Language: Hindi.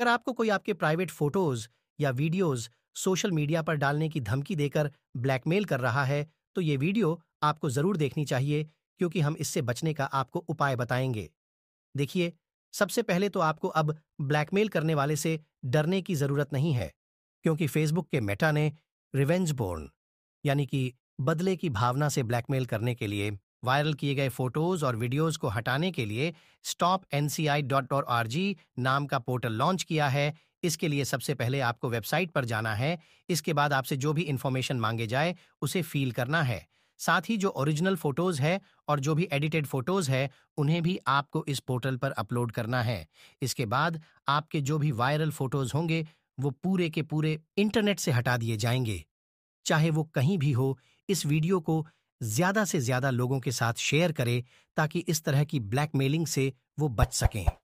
अगर आपको कोई आपके प्राइवेट फोटोज या वीडियोज सोशल मीडिया पर डालने की धमकी देकर ब्लैकमेल कर रहा है तो ये वीडियो आपको जरूर देखनी चाहिए क्योंकि हम इससे बचने का आपको उपाय बताएंगे देखिए सबसे पहले तो आपको अब ब्लैकमेल करने वाले से डरने की जरूरत नहीं है क्योंकि फेसबुक के मेटा ने रिवेंज बोर्न यानी कि बदले की भावना से ब्लैकमेल करने के लिए वायरल किए गए फोटोज और वीडियोज को हटाने के लिए स्टॉप नाम का पोर्टल लॉन्च किया है इसके लिए सबसे पहले आपको वेबसाइट पर जाना है इसके बाद आपसे जो भी इन्फॉर्मेशन मांगे जाए उसे फील करना है साथ ही जो ओरिजिनल फोटोज है और जो भी एडिटेड फोटोज है उन्हें भी आपको इस पोर्टल पर अपलोड करना है इसके बाद आपके जो भी वायरल फोटोज होंगे वो पूरे के पूरे इंटरनेट से हटा दिए जाएंगे चाहे वो कहीं भी हो इस वीडियो को ज्यादा से ज्यादा लोगों के साथ शेयर करें ताकि इस तरह की ब्लैकमेलिंग से वो बच सकें